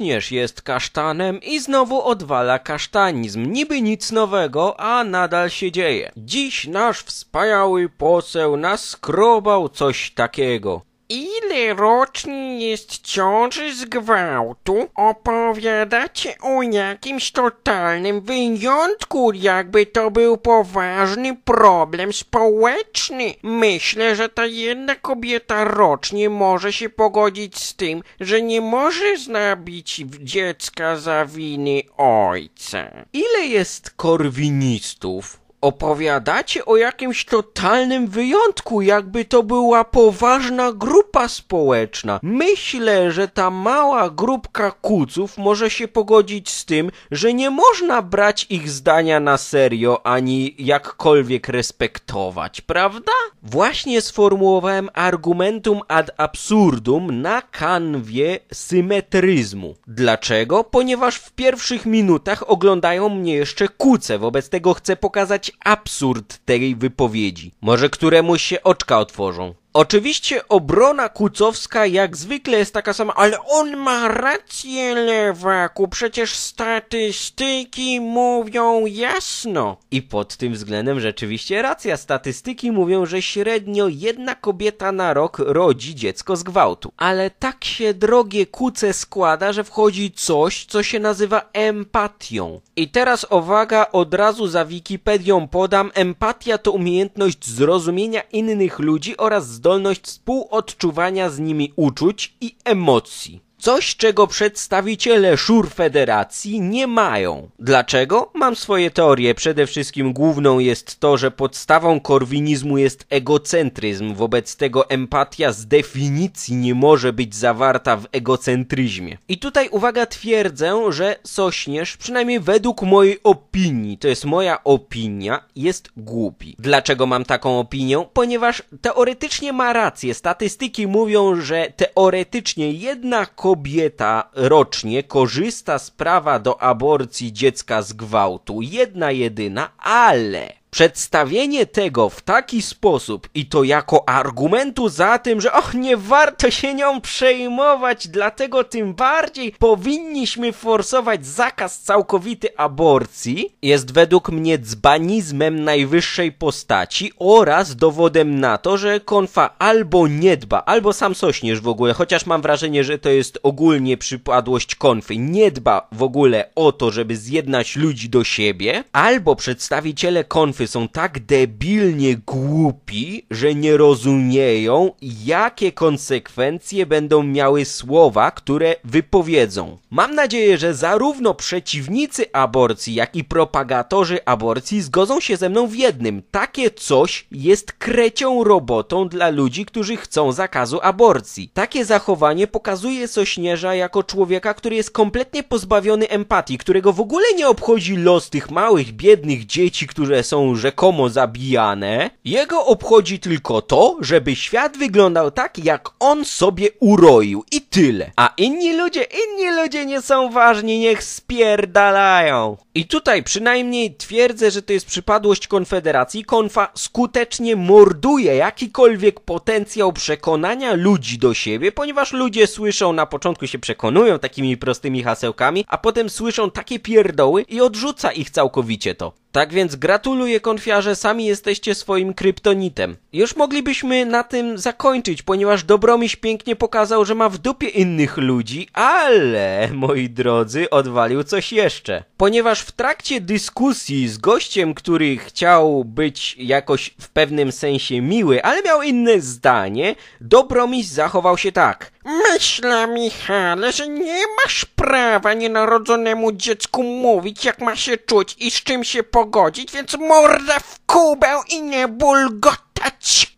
nież jest kasztanem i znowu odwala kasztanizm. Niby nic nowego, a nadal się dzieje. Dziś nasz wspaniały poseł naskrobał coś takiego ile rocznie jest ciąży z gwałtu, opowiadacie o jakimś totalnym wyjątku, jakby to był poważny problem społeczny. Myślę, że ta jedna kobieta rocznie może się pogodzić z tym, że nie może znabić dziecka za winy ojca. Ile jest korwinistów? Opowiadacie o jakimś totalnym wyjątku, jakby to była poważna grupa społeczna. Myślę, że ta mała grupka kuców może się pogodzić z tym, że nie można brać ich zdania na serio ani jakkolwiek respektować, prawda? Właśnie sformułowałem argumentum ad absurdum na kanwie symetryzmu. Dlaczego? Ponieważ w pierwszych minutach oglądają mnie jeszcze kuce, wobec tego chcę pokazać absurd tej wypowiedzi. Może któremuś się oczka otworzą. Oczywiście obrona Kucowska jak zwykle jest taka sama, ale on ma rację lewaku, przecież statystyki mówią jasno. I pod tym względem rzeczywiście racja, statystyki mówią, że średnio jedna kobieta na rok rodzi dziecko z gwałtu. Ale tak się drogie kuce składa, że wchodzi coś, co się nazywa empatią. I teraz uwaga, od razu za Wikipedią podam, empatia to umiejętność zrozumienia innych ludzi oraz zdolność współodczuwania z nimi uczuć i emocji. Coś, czego przedstawiciele szur federacji nie mają. Dlaczego? Mam swoje teorie. Przede wszystkim główną jest to, że podstawą korwinizmu jest egocentryzm. Wobec tego empatia z definicji nie może być zawarta w egocentryzmie. I tutaj uwaga twierdzę, że Sośnierz, przynajmniej według mojej opinii, to jest moja opinia, jest głupi. Dlaczego mam taką opinię? Ponieważ teoretycznie ma rację. Statystyki mówią, że teoretycznie jedna kobieta kobieta rocznie korzysta z prawa do aborcji dziecka z gwałtu. Jedna jedyna, ale Przedstawienie tego w taki sposób i to jako argumentu za tym, że och, nie warto się nią przejmować, dlatego tym bardziej powinniśmy forsować zakaz całkowity aborcji, jest według mnie dzbanizmem najwyższej postaci oraz dowodem na to, że konfa albo nie dba, albo sam sośniesz w ogóle, chociaż mam wrażenie, że to jest ogólnie przypadłość konfy, nie dba w ogóle o to, żeby zjednać ludzi do siebie, albo przedstawiciele konfy elfy są tak debilnie głupi, że nie rozumieją, jakie konsekwencje będą miały słowa, które wypowiedzą. Mam nadzieję, że zarówno przeciwnicy aborcji, jak i propagatorzy aborcji zgodzą się ze mną w jednym. Takie coś jest krecią robotą dla ludzi, którzy chcą zakazu aborcji. Takie zachowanie pokazuje Sośnierza jako człowieka, który jest kompletnie pozbawiony empatii, którego w ogóle nie obchodzi los tych małych, biednych dzieci, które są rzekomo zabijane, jego obchodzi tylko to, żeby świat wyglądał tak, jak on sobie uroił i tyle. A inni ludzie, inni ludzie nie są ważni, niech spierdalają. I tutaj przynajmniej twierdzę, że to jest przypadłość Konfederacji. Konfa skutecznie morduje jakikolwiek potencjał przekonania ludzi do siebie, ponieważ ludzie słyszą, na początku się przekonują takimi prostymi hasełkami, a potem słyszą takie pierdoły i odrzuca ich całkowicie to. Tak więc gratuluję konfiarze, sami jesteście swoim kryptonitem. Już moglibyśmy na tym zakończyć, ponieważ Dobromiś pięknie pokazał, że ma w dupie innych ludzi, ale, moi drodzy, odwalił coś jeszcze. Ponieważ w trakcie dyskusji z gościem, który chciał być jakoś w pewnym sensie miły, ale miał inne zdanie, Dobromiś zachował się tak. Myślę, Michale, że nie masz prawa nienarodzonemu dziecku mówić, jak ma się czuć i z czym się pogodzić, więc mordę w kubę i nie bulgot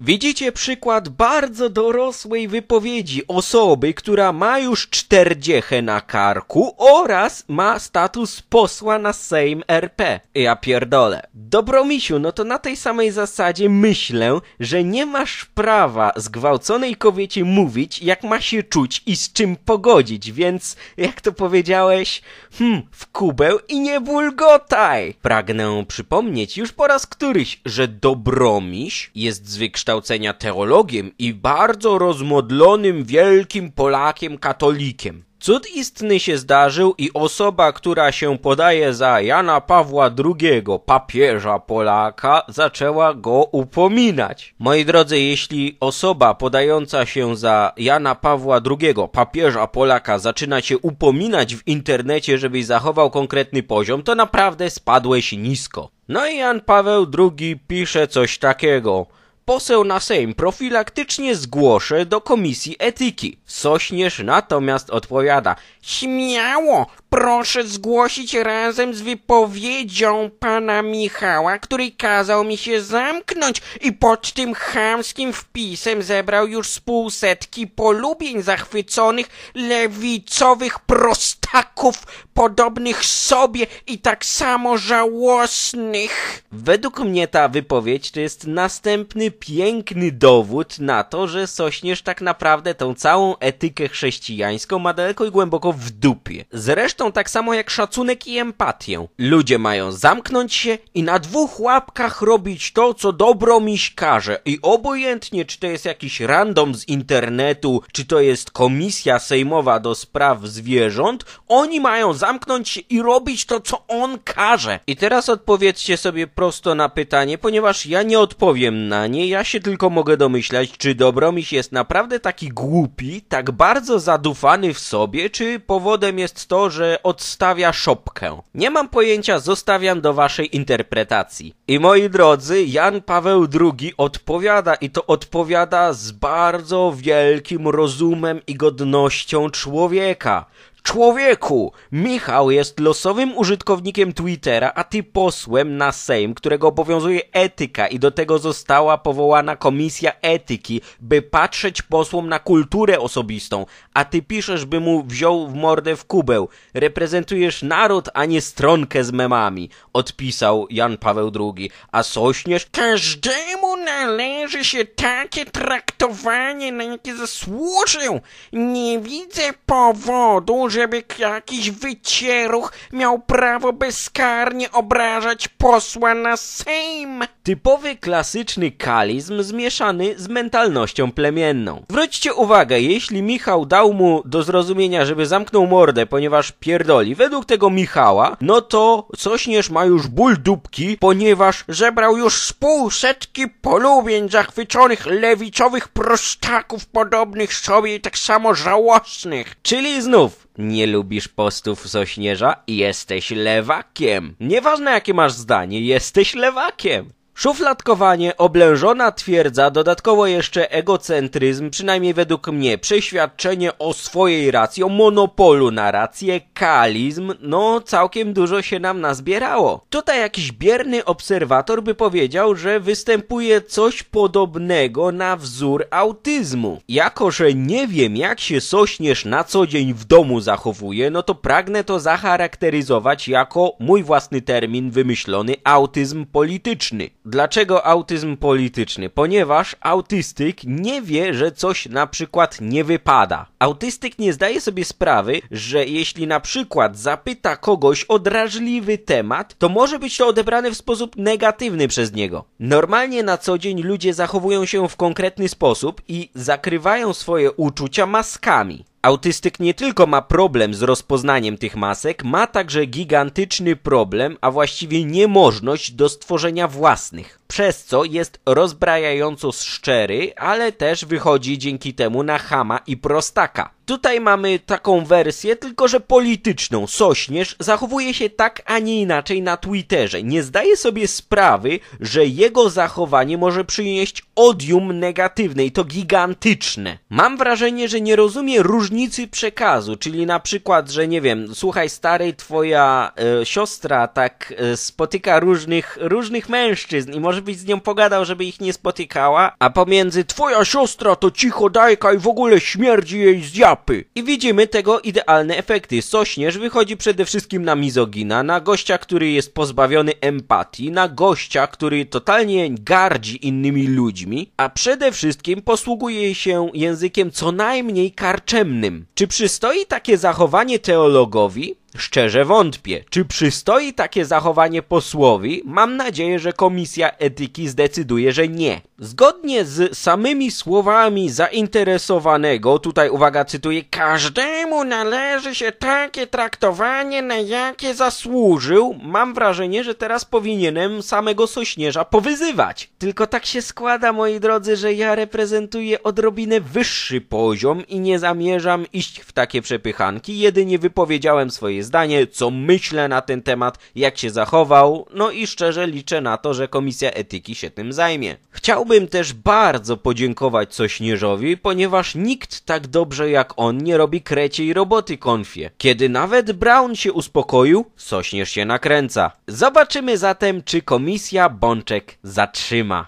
Widzicie przykład bardzo dorosłej wypowiedzi osoby, która ma już czterdziechę na karku oraz ma status posła na Sejm RP. Ja pierdolę. Dobromisiu, no to na tej samej zasadzie myślę, że nie masz prawa zgwałconej kobiecie mówić, jak ma się czuć i z czym pogodzić, więc jak to powiedziałeś, hmm, w kubeł i nie bulgotaj. Pragnę przypomnieć już po raz któryś, że Dobromiś jest jest z wykształcenia teologiem i bardzo rozmodlonym wielkim Polakiem katolikiem. Cud istny się zdarzył i osoba, która się podaje za Jana Pawła II, papieża Polaka, zaczęła go upominać. Moi drodzy, jeśli osoba podająca się za Jana Pawła II, papieża Polaka, zaczyna się upominać w internecie, żebyś zachował konkretny poziom, to naprawdę spadłeś nisko. No i Jan Paweł II pisze coś takiego – poseł na Sejm profilaktycznie zgłoszę do komisji etyki. Sośnierz natomiast odpowiada, śmiało, proszę zgłosić razem z wypowiedzią pana Michała, który kazał mi się zamknąć i pod tym chamskim wpisem zebrał już z półsetki polubień zachwyconych lewicowych prostaków podobnych sobie i tak samo żałosnych. Według mnie ta wypowiedź to jest następny piękny dowód na to, że Sośnierz tak naprawdę tą całą etykę chrześcijańską ma daleko i głęboko w dupie. Zresztą tak samo jak szacunek i empatię. Ludzie mają zamknąć się i na dwóch łapkach robić to, co dobro miś każe. I obojętnie, czy to jest jakiś random z internetu, czy to jest komisja sejmowa do spraw zwierząt, oni mają zamknąć się i robić to, co on każe. I teraz odpowiedzcie sobie prosto na pytanie, ponieważ ja nie odpowiem na nie, ja się tylko mogę domyślać, czy Dobromiś jest naprawdę taki głupi, tak bardzo zadufany w sobie, czy powodem jest to, że odstawia szopkę. Nie mam pojęcia, zostawiam do waszej interpretacji. I moi drodzy, Jan Paweł II odpowiada i to odpowiada z bardzo wielkim rozumem i godnością człowieka. Człowieku, Michał jest losowym użytkownikiem Twittera, a ty posłem na Sejm, którego obowiązuje etyka i do tego została powołana komisja etyki, by patrzeć posłom na kulturę osobistą, a ty piszesz, by mu wziął w mordę w kubeł. Reprezentujesz naród, a nie stronkę z memami, odpisał Jan Paweł II. A sośnierz każdemu należy się takie traktowanie, na jakie zasłużył. Nie widzę powodu, żeby jakiś wycieruch miał prawo bezkarnie obrażać posła na Sejm. Typowy klasyczny kalizm zmieszany z mentalnością plemienną. Zwróćcie uwagę, jeśli Michał dał mu do zrozumienia, żeby zamknął mordę, ponieważ pierdoli, według tego Michała, no to Sośnierz ma już ból dupki, ponieważ żebrał już z pół setki polu żółwień zachwyconych lewicowych prostaków podobnych sobie i tak samo żałosnych. Czyli znów, nie lubisz postów Sośnierza? Jesteś lewakiem. Nieważne jakie masz zdanie, jesteś lewakiem. Szufladkowanie, oblężona twierdza, dodatkowo jeszcze egocentryzm, przynajmniej według mnie, przeświadczenie o swojej racji, o monopolu na rację, kalizm, no całkiem dużo się nam nazbierało. Tutaj jakiś bierny obserwator by powiedział, że występuje coś podobnego na wzór autyzmu. Jako, że nie wiem jak się sośnierz na co dzień w domu zachowuje, no to pragnę to zacharakteryzować jako mój własny termin wymyślony autyzm polityczny. Dlaczego autyzm polityczny? Ponieważ autystyk nie wie, że coś na przykład nie wypada. Autystyk nie zdaje sobie sprawy, że jeśli na przykład zapyta kogoś o drażliwy temat, to może być to odebrane w sposób negatywny przez niego. Normalnie na co dzień ludzie zachowują się w konkretny sposób i zakrywają swoje uczucia maskami. Autystyk nie tylko ma problem z rozpoznaniem tych masek, ma także gigantyczny problem, a właściwie niemożność do stworzenia własnych, przez co jest rozbrajająco szczery, ale też wychodzi dzięki temu na chama i prostaka. Tutaj mamy taką wersję, tylko że polityczną. Sośnierz zachowuje się tak, a nie inaczej na Twitterze. Nie zdaje sobie sprawy, że jego zachowanie może przynieść odium negatywne i to gigantyczne. Mam wrażenie, że nie rozumie różnicy przekazu, czyli na przykład, że nie wiem, słuchaj stary, twoja e, siostra tak e, spotyka różnych, różnych mężczyzn i może być z nią pogadał, żeby ich nie spotykała, a pomiędzy twoja siostra to cicho dajka i w ogóle śmierdzi jej zjap. I widzimy tego idealne efekty. Sośnierz wychodzi przede wszystkim na mizogina, na gościa, który jest pozbawiony empatii, na gościa, który totalnie gardzi innymi ludźmi, a przede wszystkim posługuje się językiem co najmniej karczemnym. Czy przystoi takie zachowanie teologowi? Szczerze wątpię, czy przystoi takie zachowanie posłowi? Mam nadzieję, że Komisja Etyki zdecyduje, że nie. Zgodnie z samymi słowami zainteresowanego, tutaj uwaga, cytuję, każdemu należy się takie traktowanie, na jakie zasłużył. Mam wrażenie, że teraz powinienem samego Sośnierza powyzywać. Tylko tak się składa, moi drodzy, że ja reprezentuję odrobinę wyższy poziom i nie zamierzam iść w takie przepychanki, jedynie wypowiedziałem swoje zdanie, co myślę na ten temat, jak się zachował, no i szczerze liczę na to, że Komisja Etyki się tym zajmie. Chciałbym też bardzo podziękować Sośnierzowi, ponieważ nikt tak dobrze jak on nie robi kreciej roboty konfie. Kiedy nawet Brown się uspokoił, Sośnierz się nakręca. Zobaczymy zatem, czy Komisja Bączek zatrzyma.